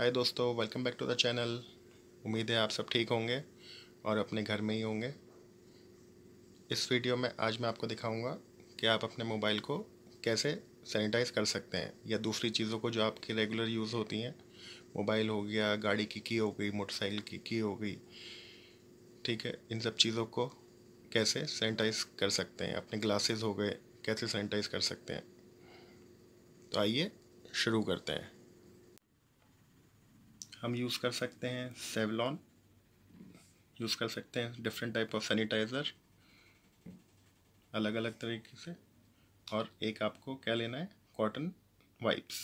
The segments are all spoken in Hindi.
हाय दोस्तों welcome back to the channel उम्मीद है आप सब ठीक होंगे और अपने घर में ही होंगे इस वीडियो में आज मैं आपको दिखाऊंगा कि आप अपने मोबाइल को कैसे सैनिटाइज़ कर सकते हैं या दूसरी चीज़ों को जो आपकी रेगुलर यूज़ होती हैं मोबाइल हो गया गाड़ी की की हो गई मोटरसाइकिल की की हो गई ठीक है इन सब चीज़ों को कैसे सैनिटाइज़ कर सकते हैं अपने ग्लासेस हो गए कैसे सैनिटाइज़ कर सकते हैं तो आइए शुरू करते हैं हम यूज़ कर सकते हैं सेवलॉन यूज़ कर सकते हैं डिफरेंट टाइप ऑफ सैनिटाइज़र अलग अलग तरीके से और एक आपको क्या लेना है कॉटन वाइप्स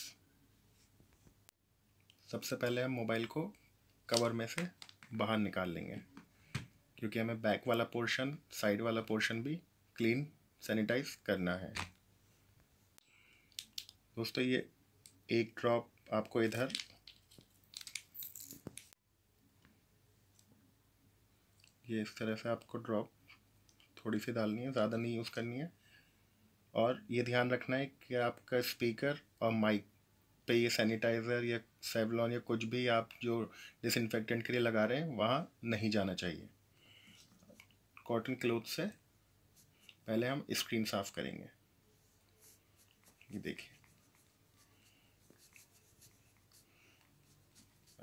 सबसे पहले हम मोबाइल को कवर में से बाहर निकाल लेंगे क्योंकि हमें बैक वाला पोर्शन साइड वाला पोर्शन भी क्लीन सैनिटाइज करना है दोस्तों ये एक ड्रॉप आपको इधर ये इस तरह से आपको ड्रॉप थोड़ी सी डालनी है ज़्यादा नहीं यूज़ करनी है और ये ध्यान रखना है कि आपका स्पीकर और माइक पे ये सैनिटाइज़र या सेवलॉन या कुछ भी आप जो डिसइनफेक्टेंट के लिए लगा रहे हैं वहाँ नहीं जाना चाहिए कॉटन क्लोथ से पहले हम स्क्रीन साफ़ करेंगे ये देखिए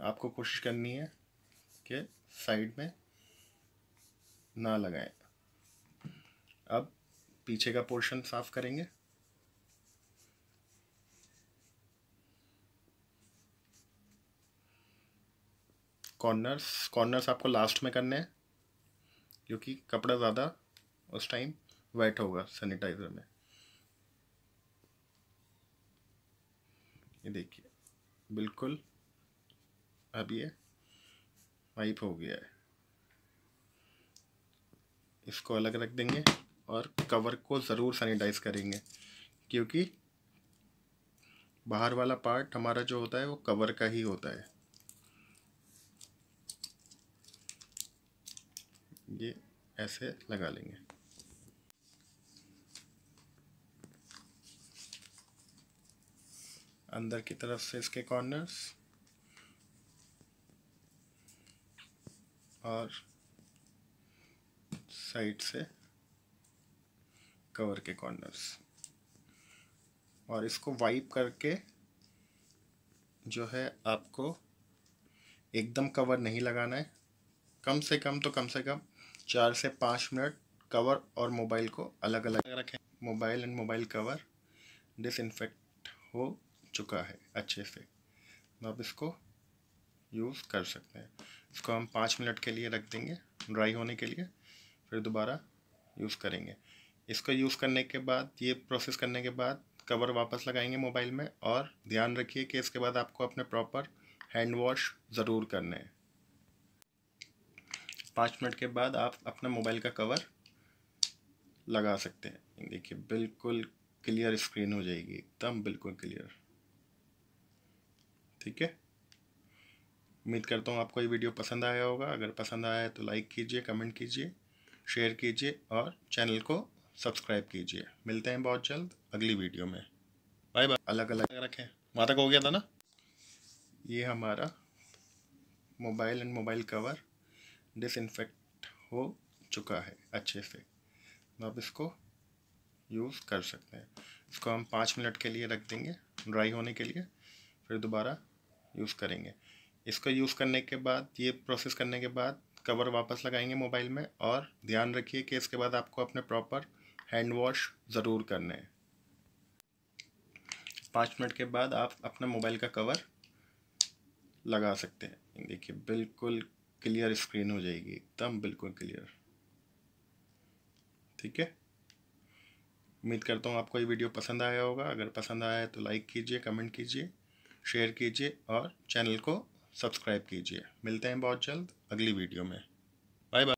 आपको कोशिश करनी है कि साइड में ना लगाएं अब पीछे का पोर्शन साफ करेंगे कॉर्नर्स कॉर्नर्स आपको लास्ट में करने हैं क्योंकि कपड़ा ज़्यादा उस टाइम वेट होगा सैनिटाइज़र में ये देखिए बिल्कुल अब ये वाइप हो गया है इसको अलग रख देंगे और कवर को ज़रूर सैनिटाइज करेंगे क्योंकि बाहर वाला पार्ट हमारा जो होता है वो कवर का ही होता है ये ऐसे लगा लेंगे अंदर की तरफ से इसके कॉर्नर्स और साइड से कवर के कॉर्नर्स और इसको वाइप करके जो है आपको एकदम कवर नहीं लगाना है कम से कम तो कम से कम चार से पाँच मिनट कवर और मोबाइल को अलग अलग रखें mobile and mobile cover disinfect हो चुका है अच्छे से तो आप इसको यूज़ कर सकते हैं इसको हम पाँच मिनट के लिए रख देंगे ड्राई होने के लिए फिर दोबारा यूज़ करेंगे इसको यूज़ करने के बाद ये प्रोसेस करने के बाद कवर वापस लगाएंगे मोबाइल में और ध्यान रखिए कि इसके बाद आपको अपने प्रॉपर हैंड वॉश ज़रूर करने हैं पाँच मिनट के बाद आप अपना मोबाइल का कवर लगा सकते हैं देखिए बिल्कुल क्लियर स्क्रीन हो जाएगी एकदम बिल्कुल क्लियर ठीक है उम्मीद करता हूँ आपको ये वीडियो पसंद आया होगा अगर पसंद आया है तो लाइक कीजिए कमेंट कीजिए शेयर कीजिए और चैनल को सब्सक्राइब कीजिए मिलते हैं बहुत जल्द अगली वीडियो में बाय बाय अलग अलग रखें वहाँ तक हो गया था ना ये हमारा mobile and mobile cover disinfect हो चुका है अच्छे से तो आप इसको यूज़ कर सकते हैं इसको हम पाँच मिनट के लिए रख देंगे ड्राई होने के लिए फिर दोबारा यूज़ करेंगे इसको यूज़ करने के बाद ये प्रोसेस करने के बाद कवर वापस लगाएंगे मोबाइल में और ध्यान रखिए कि इसके बाद आपको अपने प्रॉपर हैंड वॉश ज़रूर करने हैं पाँच मिनट के बाद आप अपना मोबाइल का कवर लगा सकते हैं देखिए बिल्कुल क्लियर स्क्रीन हो जाएगी एकदम बिल्कुल क्लियर ठीक है उम्मीद करता हूँ आपको ये वीडियो पसंद आया होगा अगर पसंद आया है तो लाइक कीजिए कमेंट कीजिए शेयर कीजिए और चैनल को सब्सक्राइब कीजिए मिलते हैं बहुत जल्द अगली वीडियो में